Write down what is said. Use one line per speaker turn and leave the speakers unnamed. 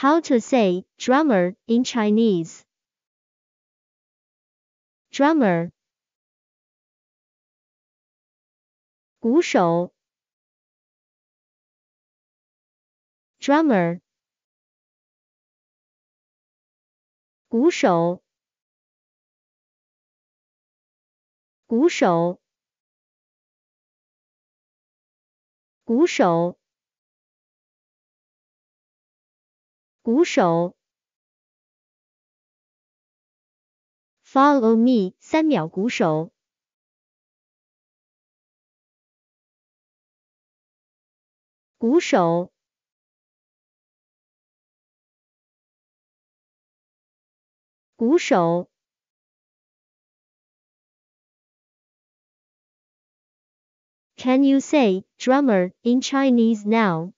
How to say drummer in Chinese. Drummer. 鼓手 drummer 鼓手鼓手鼓手鼓手，Follow me，三秒鼓手。鼓手鼓手，Can you say drummer in Chinese now?